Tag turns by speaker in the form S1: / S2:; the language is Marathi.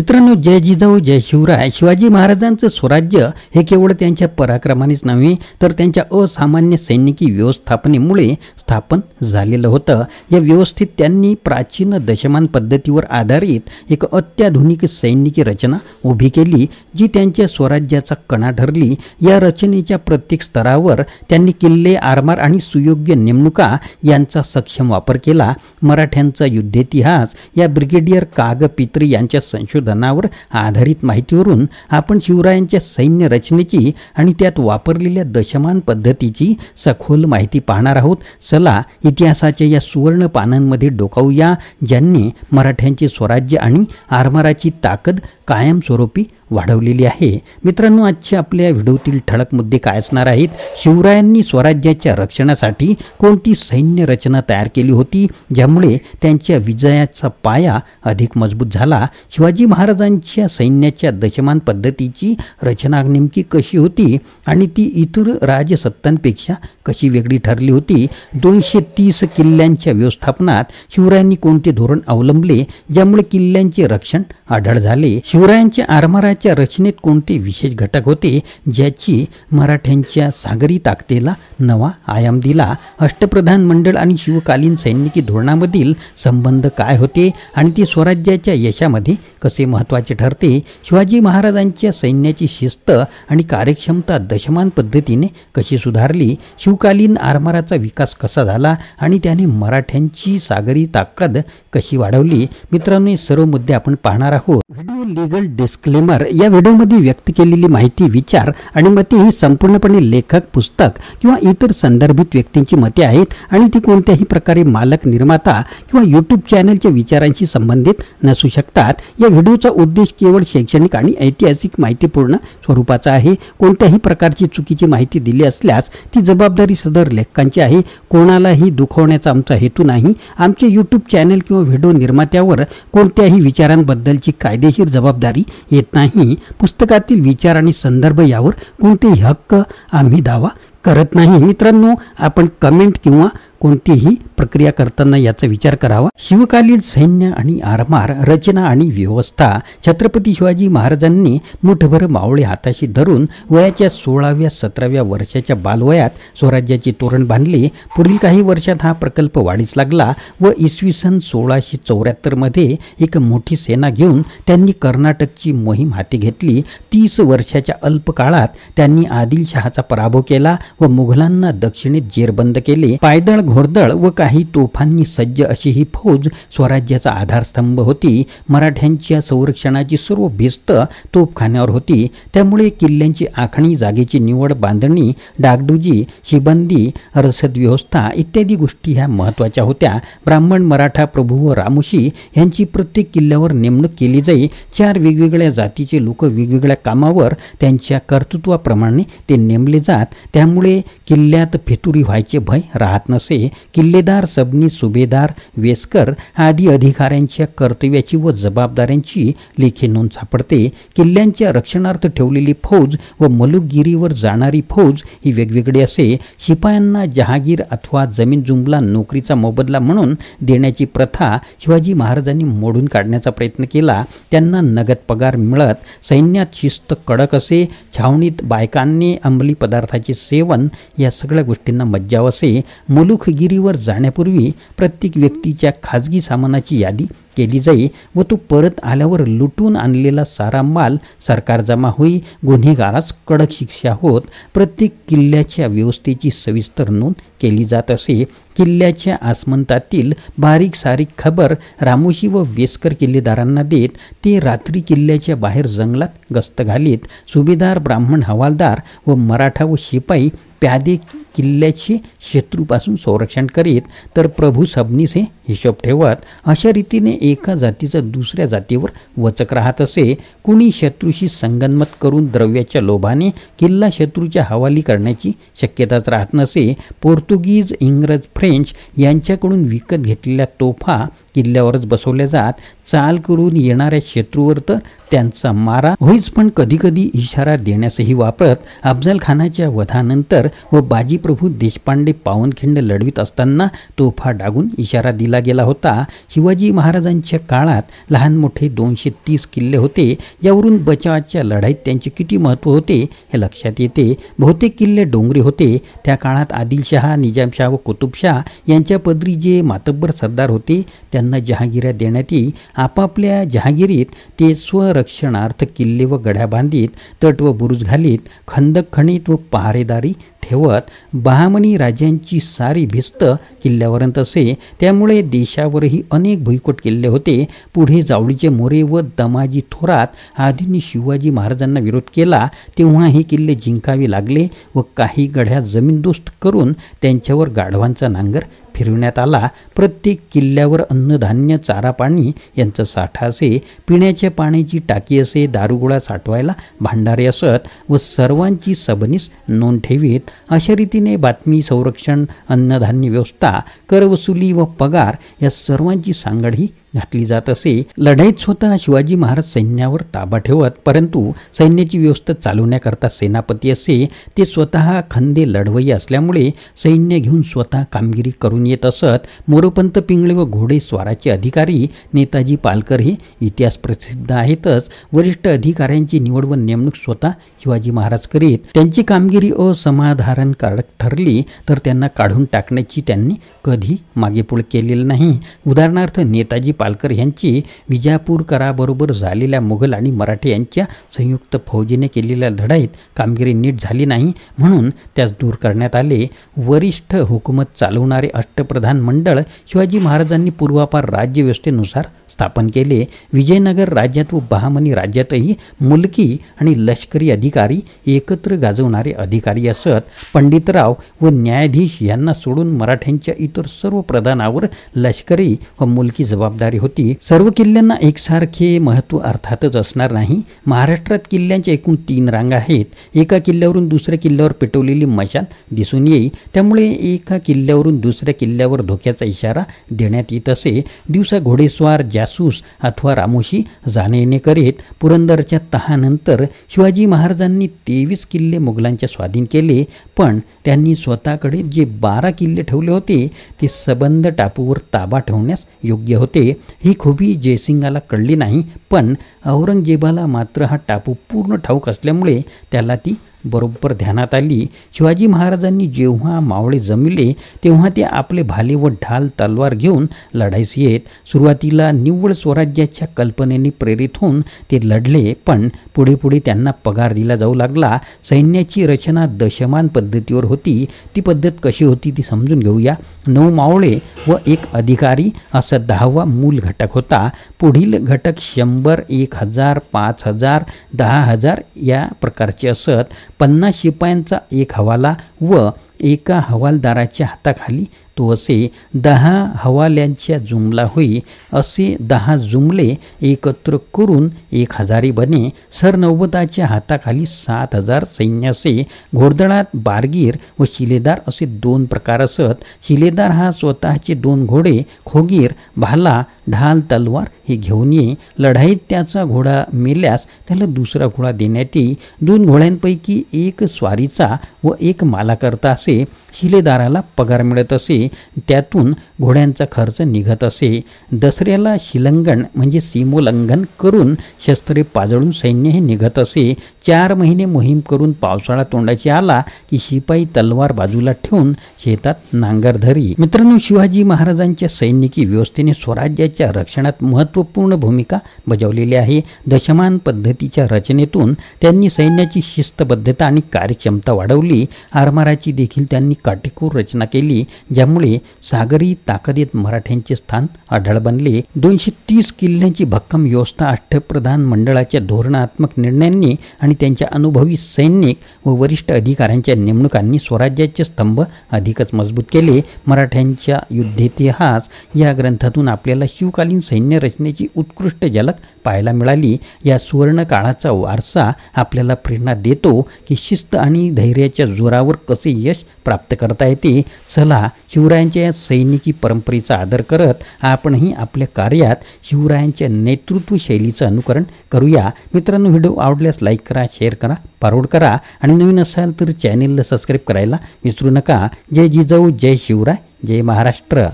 S1: मित्रांनो जय जिजाऊ जय शिवराय शिवाजी महाराजांचं स्वराज्य हे केवळ त्यांच्या पराक्रमानेच नव्हे तर त्यांच्या असामान्य सैनिकी व्यवस्थापनेमुळे स्थापन झालेलं होतं या व्यवस्थित त्यांनी प्राचीन दशमान पद्धतीवर आधारित एक अत्याधुनिक सैनिकी रचना उभी केली जी त्यांच्या स्वराज्याचा कणा ठरली या रचनेच्या प्रत्येक स्तरावर त्यांनी किल्ले आरमार आणि सुयोग्य नेमणुका यांचा सक्षम वापर केला मराठ्यांचा युद्धेतिहास या ब्रिगेडियर काग पित्री यांच्या संशोधन संशोधनावर आधारित माहितीवरून आपण शिवरायांच्या सैन्य रचनेची आणि त्यात वापरलेल्या दशमान पद्धतीची सखोल माहिती पाहणार आहोत सला इतिहासाच्या या सुवर्ण पानांमध्ये डोकावूया ज्यांनी मराठ्यांचे स्वराज्य आणि आरमाराची ताकद कायमस्वरूपी वाढवलेली आहे मित्रांनो आजच्या आपल्या व्हिडिओतील ठळक मुद्दे काय असणार आहेत शिवरायांनी स्वराज्याच्या रक्षणासाठी कोणती सैन्य रचना तयार केली होती ज्यामुळे त्यांच्या विजयाचा पाया अधिक मजबूत झाला शिवाजी महाराजांच्या सैन्याच्या दशमान पद्धतीची रचना नेमकी कशी होती आणि ती इतर राजसत्तांपेक्षा कशी वेगळी ठरली होती दोनशे तीस किल्ल्यांच्या व्यवस्थापनात शिवरायांनी कोणते धोरण अवलंबले ज्यामुळे किल्ल्यांचे रक्षण आढळ झाले शिव शिवरायांच्या आरमाराच्या रचनेत कोणते विशेष घटक होते ज्याची मराठ्यांच्या सागरी ताकदेला नवा आयाम दिला अष्टप्रधान मंडळ आणि शिवकालीन सैनिकी धोरणामधील संबंध काय होते आणि ते स्वराज्याच्या यशामध्ये कसे महत्त्वाचे ठरते शिवाजी महाराजांच्या सैन्याची शिस्त आणि कार्यक्षमता दशमान पद्धतीने कशी सुधारली शिवकालीन आरमाराचा विकास कसा झाला आणि त्याने मराठ्यांची सागरी ताकद कशी वाढवली मित्रांनो सर्व मुद्दे आपण पाहणार आहोत व्हिडिओ लीगल डिस्क्लेमर या व्हिडिओमध्ये व्यक्त केलेली माहिती विचार आणि मते ही संपूर्णपणे लेखक पुस्तक किंवा इतर संदर्भित व्यक्तींची मते आहेत आणि ती कोणत्याही प्रकारे मालक निर्माता किंवा यूट्यूब चॅनलच्या विचारांशी संबंधित नसू शकतात या व्हिडिओचा उद्देश केवळ शैक्षणिक आणि ऐतिहासिक माहितीपूर्ण स्वरूपाचा आहे कोणत्याही प्रकारची चुकीची माहिती दिली असल्यास ती जबाबदारी सदर लेखकांची आहे कोणालाही दुखवण्याचा आमचा हेतू नाही आमचे यूट्यूब चॅनल किंवा व्हिडिओ निर्मात्यावर कोणत्याही विचारांबद्दलची कायदेशीर जबाबदारी जबाबदारी येत नाही पुस्तकातील विचार आणि संदर्भ यावर कोणतेही हक्क आम्ही दावा करत नाही मित्रांनो आपण कमेंट किंवा कोणतीही प्रक्रिया करताना याचा विचार करावा शिवकालीन सैन्य आणि आरमार रचना आणि व्यवस्था छत्रपती शिवाजी महाराजांनी मुठभर मावळे हाताशी धरून वयाच्या सोळाव्या सतराव्या वर्षाच्या बालवयात स्वराज्याची तोरण बांधले पुढील काही वर्षात हा प्रकल्प वाढीस लागला व इसवी सन सोळाशे चौऱ्याहत्तरमध्ये एक मोठी सेना घेऊन त्यांनी कर्नाटकची मोहीम हाती घेतली तीस वर्षाच्या अल्प काळात त्यांनी आदिलशहाचा पराभव केला व मुघलांना दक्षिणेत जेरबंद केले पायदळ घोडदळ व काही तोफांनी सज्ज अशी ही फौज स्वराज्याचा आधारस्तंभ होती मराठ्यांच्या संरक्षणाची सर्व भिस्त तोफखान्यावर होती त्यामुळे किल्ल्यांची आखणी जागेची निवड बांधणी डागडुजी शिबंदी रसद व्यवस्था इत्यादी गोष्टी ह्या महत्त्वाच्या होत्या ब्राह्मण मराठा प्रभू व रामुशी यांची प्रत्येक किल्ल्यावर नेमणूक केली जाई चार वेगवेगळ्या जातीचे लोक वेगवेगळ्या कामावर त्यांच्या कर्तृत्वाप्रमाणे ते नेमले जात त्यामुळे किल्ल्यात फितुरी व्हायचे भय राहत नसे किल्लेदार सबनी सुभेदार वेसकर आदी अधिकाऱ्यांच्या कर्तव्याची व जबाबदाऱ्यांची लेखी नोंद सापडते किल्ल्यांच्या रक्षणार्थ ठेवलेली फौज व मलुकगिरीवर जाणारी फौज ही वेगवेगळी असे शिपायांना जहागीर अथवा जमीन जुमला नोकरीचा मोबदला म्हणून देण्याची प्रथा शिवाजी महाराजांनी मोडून काढण्याचा प्रयत्न केला त्यांना नगद पगार मिळत सैन्यात शिस्त कडक असे छावणीत बायकांनी अंमली पदार्थाचे सेवन या सगळ्या गोष्टींना मज्जाव असे मुलुख गिरीवर जाण्यापूर्वी प्रत्येक व्यक्तीच्या खाजगी सामानाची यादी केली जाई व तो परत आल्यावर लुटून आणलेला सारा माल सरकार जमा होई गुन्हेगारास कडक शिक्षा होत प्रत्येक किल्ल्याच्या व्यवस्थेची सविस्तर नोंद केली जात असे किल्ल्याच्या आसमंतातील बारीक सारीक खबर रामोशी व वेस्कर किल्लेदारांना देत ते रात्री किल्ल्याच्या बाहेर जंगलात गस्त घालीत सुभेदार ब्राह्मण हवालदार व मराठा व शिपाई प्यादे किल्ल्याचे शत्रूपासून संरक्षण करीत तर प्रभू सबनीसे हिशोब ठेवत अशा रीतीने एका जातीचा दुसऱ्या जातीवर वचक राहत असे कुणी शत्रूशी संगनमत करून द्रव्याच्या लोभाने किल्ला शत्रूच्या हवाली करण्याची शक्यताच राहत नसे पोर्तुगीज इंग्रज फ्रे फ्रेंच यांच्याकडून विकत घेतलेल्या तोफा किल्ल्यावरच बसवल्या जात चाल करून येणाऱ्या शत्रूवर तर त्यांचा मारा होईच पण कधीकधी इशारा देण्यासही वापरत अफजल खानाच्या वधानंतर व बाजीप्रभू देशपांडे पावनखिंड लढवित असताना तोफा डागून इशारा दिला गेला होता शिवाजी महाराजांच्या काळात लहान मोठे दोनशे तीस किल्ले होते यावरून बचावाच्या लढाईत त्यांचे किती महत्त्व होते हे लक्षात येते बहुतेक किल्ले डोंगरी होते त्या काळात आदिलशहा निजामशाह व कुतुबशाह यांच्या पदरी जे मातब्बर सरदार होते त्यांना जहागिऱ्या देण्यात येई आपापल्या जहागिरीत ते स्वरक्षणार्थ किल्ले व गड्या बांधीत तट व बुरुज घालीत खंदक खणीत व पहारेदारी ठेवत बहामनी राजांची सारी भिस्त किल्ल्यावरंत असे त्यामुळे देशावरही अनेक भुईकोट किल्ले होते पुढे जावळीचे मोरे व दमाजी थोरात आदींनी शिवाजी महाराजांना विरोध केला तेव्हा हे किल्ले जिंकावे लागले व काही गढ्या जमीनदोस्त करून त्यांच्यावर गाढवांचा नांगर फिरविण्यात आला प्रत्येक किल्ल्यावर अन्नधान्य चारा पाणी यांचा साठा असे पिण्याच्या पाण्याची टाकी असे दारुगोळा साठवायला भांडारे असत व सर्वांची सबनीस नोंद ठेवीत अशा रीतीने बातमी संरक्षण अन्नधान्य व्यवस्था करवसुली व पगार या सर्वांची सांगडही घातली जात असे लढाईत स्वतः शिवाजी महाराज सैन्यावर ताबा ठेवत परंतु सैन्याची व्यवस्था चालवण्याकरता सेनापती असे ते स्वतः खंदे लढवई असल्यामुळे सैन्य घेऊन स्वतः कामगिरी करून येत असत मोरोपंत पिंगळे व घोडे स्वाराचे अधिकारी नेताजी पालकर हे इतिहास प्रसिद्ध आहेतच वरिष्ठ अधिकाऱ्यांची निवड व नेमणूक स्वतः शिवाजी महाराज करीत त्यांची कामगिरी असमाधानकारक ठरली तर त्यांना काढून टाकण्याची त्यांनी कधी मागेपुढे केलेली नाही उदाहरणार्थ नेताजी पालकर यांची विजापूर झालेल्या मुघल आणि मराठे यांच्या संयुक्त फौजीने केलेल्या लढाईत कामगिरी नीट झाली नाही म्हणून त्यास दूर करण्यात आले वरिष्ठ हुकूमत चालवणारे अष्टप्रधान मंडळ शिवाजी महाराजांनी पूर्वापार राज्यव्यवस्थेनुसार स्थापन केले विजयनगर राज्यात व बहामनी राज्यातही मुलकी आणि लष्करी अधिकारी एकत्र गाजवणारे अधिकारी असत पंडितराव व न्यायाधीश यांना सोडून मराठ्यांच्या इतर सर्व प्रधानावर लष्करी व मुलकी जबाबदारी होती सर्व किल्ल्यांना एकसारखे महत्त्व अर्थातच असणार नाही महाराष्ट्रात किल्ल्यांच्या एकूण तीन रांगा आहेत एका किल्ल्यावरून दुसऱ्या किल्ल्यावर पेटवलेली मशाल दिसून येई त्यामुळे एका किल्ल्यावरून दुसऱ्या किल्ल्यावर धोक्याचा इशारा देण्यात येत असे दिवसा घोडेस्वार जासूस अथवा रामोशी येणे करीत पुरंदरच्या तहानंतर शिवाजी महाराजांनी तेवीस किल्ले मुघलांच्या स्वाधीन केले पण त्यांनी स्वतःकडे जे बारा किल्ले ठेवले होते ते सबंद टापूवर ताबा ठेवण्यास योग्य होते ही खुबी जयसिंगाला कळली नाही पण औरंगजेबाला मात्र हा टापू पूर्ण ठाऊक असल्यामुळे त्याला ती बरोबर ध्यानात आली शिवाजी महाराजांनी जेव्हा मावळे जमिले तेव्हा ते आपले भाले व ढाल तलवार घेऊन लढाईस येत सुरुवातीला निव्वळ स्वराज्याच्या कल्पनेने प्रेरित होऊन ते लढले पण पुढे पुढे त्यांना पगार दिला जाऊ लागला सैन्याची रचना दशमान पद्धतीवर होती ती पद्धत कशी होती ती समजून घेऊया नऊ मावळे व एक अधिकारी असा दहावा मूल घटक होता पुढील घटक शंभर एक हजार पाच हजार दहा हजार या प्रकारचे असत पन्नास शिपायांचा एक हवाला व एका हवालदाराच्या हाताखाली तो असे दहा हवाल्यांच्या जुमला होई असे दहा जुमले एकत्र करून एक हजारी बने सरनौबदाच्या हाताखाली सात हजार सैन्याचे घोडदळात बारगीर व शिलेदार असे दोन प्रकार असत शिलेदार हा स्वतःचे दोन घोडे खोगीर भाला ढाल तलवार हे घेऊन ये लढाईत त्याचा घोडा मेल्यास त्याला दुसरा घोडा देण्यात येई दोन घोड्यांपैकी एक स्वारीचा व एक मालाकर्ता असे असे शिलेदाराला पगार मिळत असे त्यातून घोड्यांचा खर्च निघत असे दसऱ्याला शिलंगण म्हणजे सीमोल्लंघन करून शस्त्रे पाजळून सैन्य निघत असे चार महिने मोहीम करून पावसाळा तोंडाची आला की शिपाई तलवार बाजूला ठेवून शेतात नांगर धरी मित्रांनो शिवाजी महाराजांच्या सैनिकी व्यवस्थेने स्वराज्याच्या रक्षणात महत्त्वपूर्ण भूमिका बजावलेली आहे दशमान पद्धतीच्या रचनेतून त्यांनी सैन्याची शिस्तबद्धता आणि कार्यक्षमता वाढवली आरमाराची देखील देखील त्यांनी काटेकोर रचना केली ज्यामुळे सागरी ताकदीत मराठ्यांचे स्थान आढळ बनले दोनशे तीस किल्ल्यांची भक्कम व्यवस्था अष्टप्रधान मंडळाच्या धोरणात्मक निर्णयांनी आणि त्यांच्या अनुभवी सैनिक व वरिष्ठ अधिकाऱ्यांच्या नेमणुकांनी स्वराज्याचे स्तंभ अधिकच मजबूत केले मराठ्यांच्या युद्धेतिहास या ग्रंथातून आपल्याला शिवकालीन सैन्य रचनेची उत्कृष्ट झलक पाहायला मिळाली या सुवर्ण काळाचा वारसा आपल्याला प्रेरणा देतो की शिस्त आणि धैर्याच्या जोरावर कसे यश प्राप्त करता येते चला शिवरायांच्या सैनिकी परंपरेचा आदर करत आपणही आपल्या कार्यात शिवरायांच्या नेतृत्व शैलीचं अनुकरण करूया मित्रांनो व्हिडिओ आवडल्यास लाईक करा शेअर करा फॉरवर्ड करा आणि नवीन असाल तर चॅनेलला सबस्क्राईब करायला विसरू नका जय जिजाऊ जय शिवराय जय महाराष्ट्र